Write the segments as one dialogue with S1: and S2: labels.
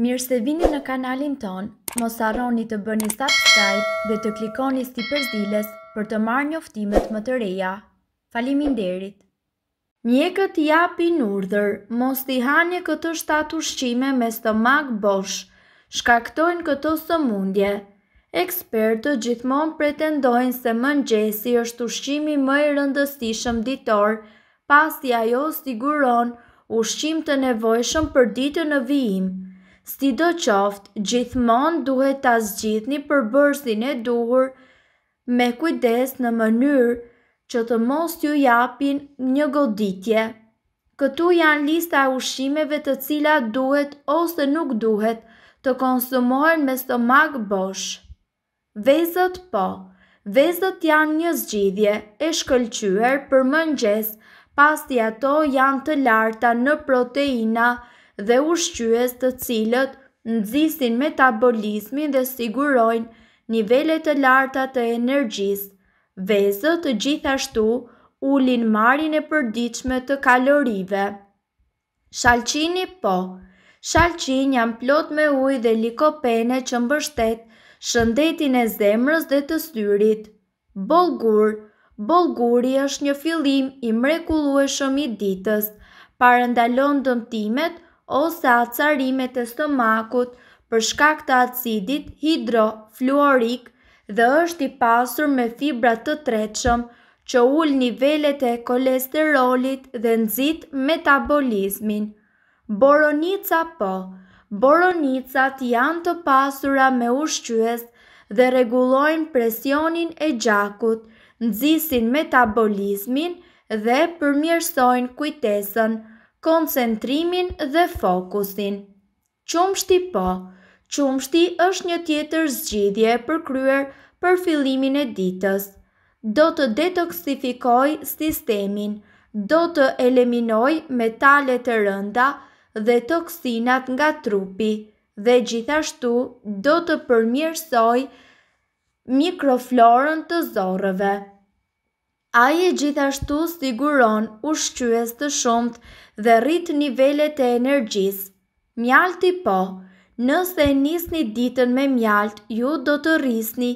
S1: Mirë se vini në kanalin ton, mos arroni të bëni subscribe dhe të klikoni si përzilës për të marrë njoftimet më të reja. Falimin derit! Mjekët japi në urdhër, mos t'i hanje këtë shtatë ushqime me stomak bosh, shkaktojnë këto së mundje. Ekspertët gjithmon pretendojnë se mëngjesi është ushqimi më i rëndëstishëm ditor, pas t'i ajo siguron ushqim të nevojshëm për ditë në vijimë. Si do qoftë, gjithmonë duhet të zgjithni përbërsin e duhur me kujdes në mënyrë që të mos ju japin një goditje. Këtu janë lista ushimeve të cila duhet ose nuk duhet të konsumohen me stomak bosh. Vezët po, vezët janë një zgjidhje e shkëlqyër për mëngjes pasti ato janë të larta në proteina të dhe ushqyes të cilët nxisin metabolizmin dhe sigurojnë nivele të larta të energjisë. Vezët të gjithashtu ulin marin e përdiqme të kalorive. Shalqini po, shalqin janë plot me ujë dhe likopene që mbështet shëndetin e zemrës dhe të styrit. Bolgur, bolguri është një fillim i mrekulueshëm i ditës, parëndalon dëmtimet, ose acarimet e stomakut për shkak të acidit hidrofluorik dhe është i pasur me fibra të treqëm që ull nivellet e kolesterolit dhe nëzit metabolizmin. Boronica po, boronicat janë të pasura me ushqyës dhe regulojnë presionin e gjakut, nëzisin metabolizmin dhe përmjërsojnë kujtesën koncentrimin dhe fokusin. Qumshti po, qumshti është një tjetër zgjidhje për kryer për filimin e ditës. Do të detoksifikoj sistemin, do të eliminoj metale të rënda dhe toksinat nga trupi dhe gjithashtu do të përmirësoj mikroflorën të zorëve. A i gjithashtu siguron ushqyës të shumët dhe rrit nivellet e energjis. Mjalti po, nëse nisni ditën me mjalt, ju do të rrisni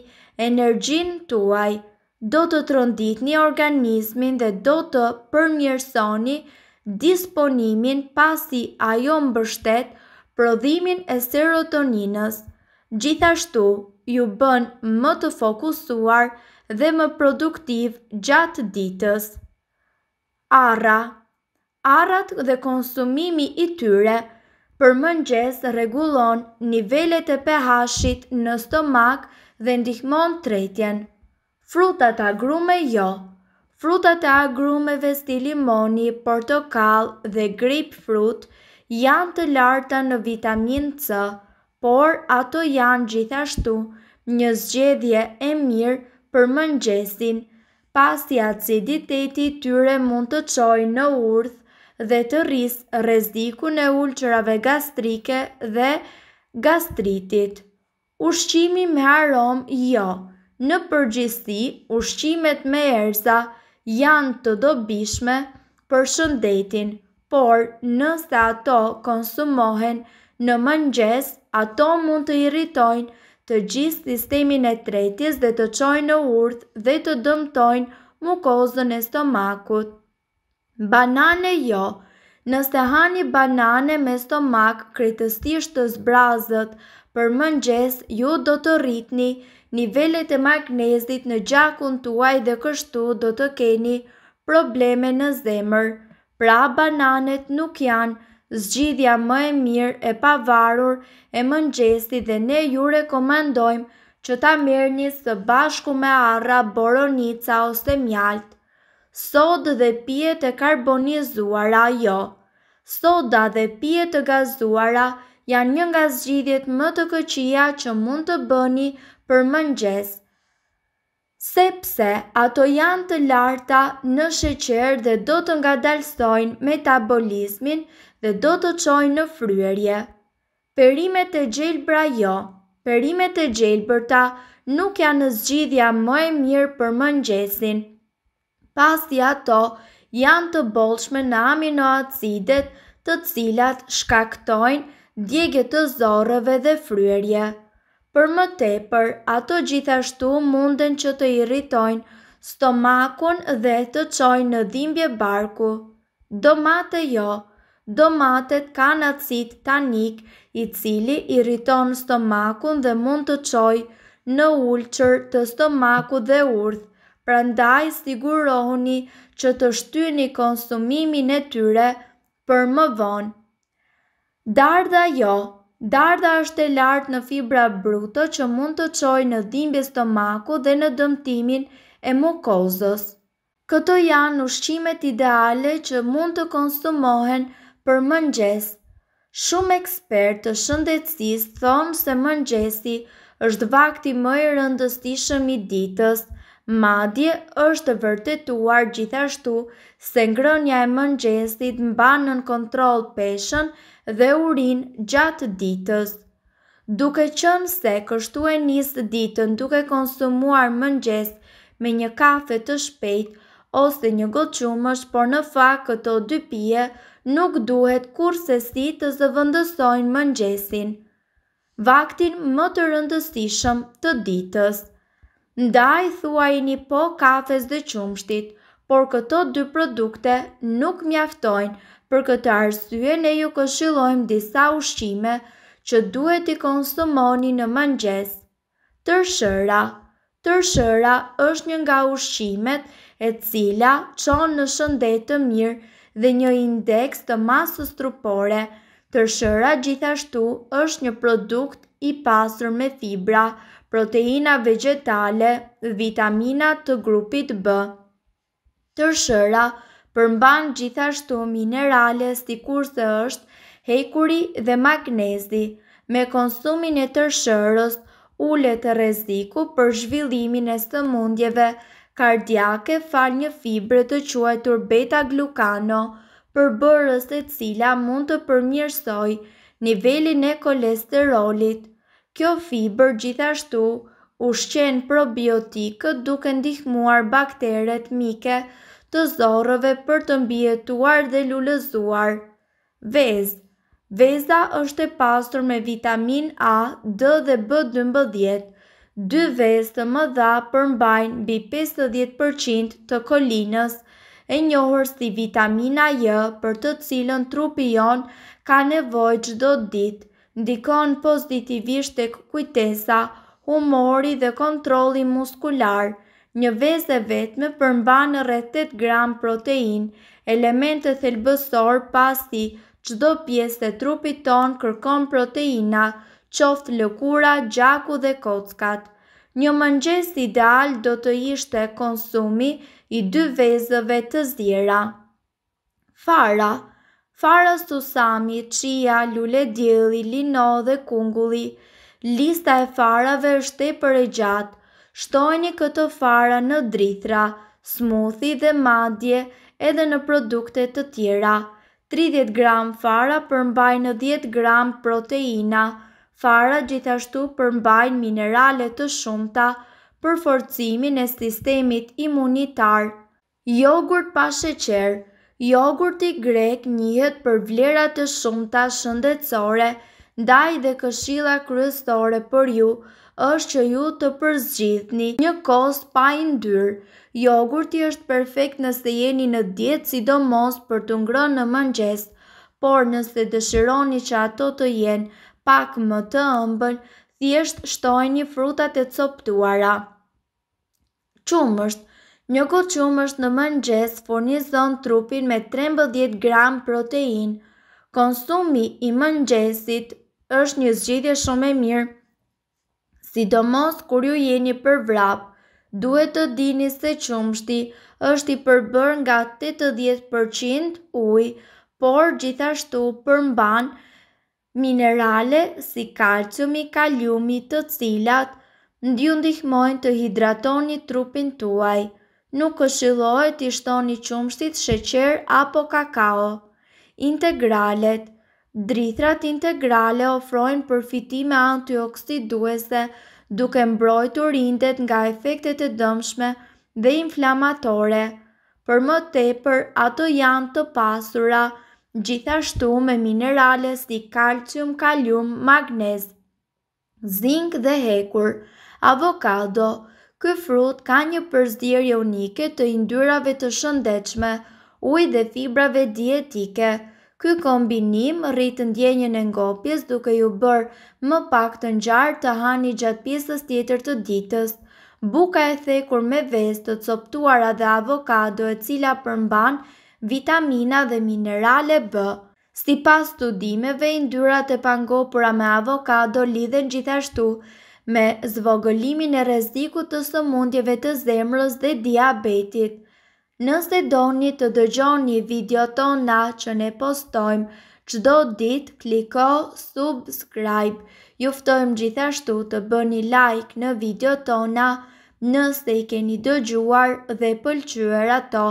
S1: energjin tuaj, do të tronditni organizmin dhe do të përmjërsoni disponimin pasi ajo mbështet prodhimin e serotoninës. Gjithashtu, ju bën më të fokusuar nështë dhe më produktiv gjatë ditës. Arra Arrat dhe konsumimi i tyre për mëngjes regulon nivellet e pH-shit në stomak dhe ndihmon tretjen. Frutat agrume jo Frutat e agrumeve si limoni, portokal dhe grapefruit janë të larta në vitamin C, por ato janë gjithashtu një zgjedhje e mirë për mëngjesin, pasi aciditeti tyre mund të qoj në urth dhe të rrisë rezdiku në ulqërave gastrike dhe gastritit. Ushqimi me aromë jo, në përgjisti ushqimet me erza janë të dobishme për shëndetin, por nëse ato konsumohen në mëngjes, ato mund të irritojnë të gjithë sistemin e tretjes dhe të qojnë në urth dhe të dëmtojnë mukozën e stomakut. Banane jo, nëse hani banane me stomak kretëstisht të zbrazët, për mëngjes ju do të rritni nivellet e magnezit në gjakun tuaj dhe kështu do të keni probleme në zemër. Pra bananet nuk janë zgjidhja më e mirë e pavarur e mëngjesit dhe ne ju rekomendojmë që ta mirë së bashku me arra boronica ose mjalt. Sodë dhe pje të karbonizuara jo. Soda dhe pje të gazuara janë një nga zgjidhjet më të këqia që mund të bëni për mëngjes. Sepse ato janë të larta në sheqer dhe do të nga dalsojnë metabolismin dhe do të qojnë në fryerje. Perimet e gjelbra jo, perimet e gjelbërta nuk janë në zgjidhja më e mirë për mëngjesin. Pasti ato janë të bolshme në aminoacidet të cilat shkaktojnë djegje të zorëve dhe fryerje. Për më tepër, ato gjithashtu munden që të irritojnë stomakun dhe të qojnë në dhimbje barku. Domate jo, përmë domatet ka në cit tanik i cili irriton stomakun dhe mund të qoj në ulqër të stomaku dhe urth. Prandaj sigurohuni që të shtyni konsumimin e tyre për më vonë. Darda jo, darda është e lartë në fibra bruto që mund të qoj në dhimbje stomaku dhe në dëmtimin e mukozës. Këto janë ushqimet ideale që mund të konsumohen nështë për mëngjes. Shumë ekspertë të shëndetsis thonë se mëngjesi është vakti më i rëndësishëm i ditës, madje është vërtetuar gjithashtu se ngrënja e mëngjesit mban në kontroll peshën dhe urinë gjatë ditës. Duke qenë se kështu e njësë ditën duke konsumuar mëngjes me një kafe të shpejt ose një qumësht, por në fakt këto dy pije nuk duhet kur se si të zëvëndësojnë mëngjesin. Vaktin më të rëndësishëm të ditës. Ndaj, thua i një po kafes dhe qumshtit, por këto dy produkte nuk mjaftojnë për këtë arsye ne ju këshilojmë disa ushqime që duhet i konsumoni në mëngjes. Tërshëra Tërshëra është një nga ushqimet e cila qonë në shëndetë mirë dhe një indeks të masës trupore. Tërshëra gjithashtu është një produkt i pasur me fibra, proteina vegetale, vitamina të grupit B. Tërshëra përmban gjithashtu minerale si kurse është hekuri dhe magnezi. Me konsumin e tërshërës, ullet të reziku për zhvillimin e së mundjeve, kardiake fal një fibre të quajtur beta glukano, përbërës e cila mund të përmirësoj nivelin e kolesterolit. Kjo fibër gjithashtu ushqen probiotikët duke ndihmuar bakteret mike të zorëve për të mbjetuar dhe lulëzuar. Vez Veza është e pastur me vitamin A, D dhe B12, dy vezë të më dha përmbajnë bi 50% të kolinës, e njohër si vitamina J për të cilën trupi jonë ka nevoj qdo ditë, ndikon pozitivisht e kujtesa, humori dhe kontroli muskular, një vezë e vetme përmban përmbajnë rrët 8 gram protein, elemente thelbësor pasi qdo pjesë e trupit ton kërkon proteina, qoftë lëkura, gjaku dhe kockat. Një mëngjes ideal do të ishte konsumi i dy vezëve të zdjera. Fara Fara susami, qia, lule djeli, lino dhe kunguli. Lista e farave është e për e gjatë. Shtojni këto fara në dritra, smuthi dhe madje edhe në produkte të tjera. 30 gram fara përmbaj në 10 gram proteina fara gjithashtu përmbajnë minerale të shumta për forcimin e sistemit imunitar. Jogurt pa sheqer. i grek njihet për vlerat të shumta shëndetësore, ndaj dhe këshilla kryesore për ju është që ju të përzgjidhni një kost pa yndyrë. Jogurti është perfekt nëse jeni në dietë sidomos për të ngrënë në mëngjes, por nëse dëshironi që ato të jenë pak më të ëmbël, thjesht shtojnë një frutat e coptuara. Qumësht Një kohë qumësht në mëngjes fornizon trupin me 13 gram protein. Konsumi i mëngjesit është një zgjidhje shumë e mirë. Sidomos kur ju jeni për vrap, duhet të dini se qumështi është i përbër nga 80% uj, por gjithashtu përmban minerale si kalciumi, kaliumi të cilat ndju ndihmojnë të hidratoni trupin tuaj. Nuk këshilohet të ishtoni qumshtit sheqer apo kakao. Integralet Drithrat integrale ofrojnë përfitime antioksiduese duke mbrojtur rindet nga efektet e dëmshme dhe inflamatore. Për më tepër, ato janë të pasura gjithashtu me minerale si kalcium, kalium, magnez, zinc dhe hekur, avokado, Kë frut ka një përzdirë unike të indyrave të shëndechme, uj dhe fibrave dietike. Kë kombinim rritë ndjenjën e ngopjes duke ju bërë më pak të njarë të hani gjatë pjesës tjetër të ditës. Buka e thekur me vestë të coptuara dhe avokado e cila përmban vitamina dhe minerale B. Si pas studimeve, indyrat e pangopura me avokado lidhen gjithashtu me zvogëlimin e reziku të sëmundjeve të zemrës dhe diabetit. Nëse doni të dëgjon një video tona që ne postojmë, qdo dit kliko subscribe. Juftojmë gjithashtu të bëni like në video tona nëse i keni dëgjuar dhe pëlqyër ato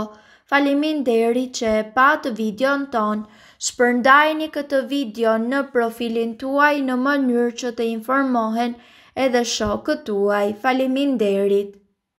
S1: Falimin deri që e patë videon tonë. Shpërndajni këtë video në profilin tuaj në mënyrë që të informohen edhe shokët tuaj. Falimin derit.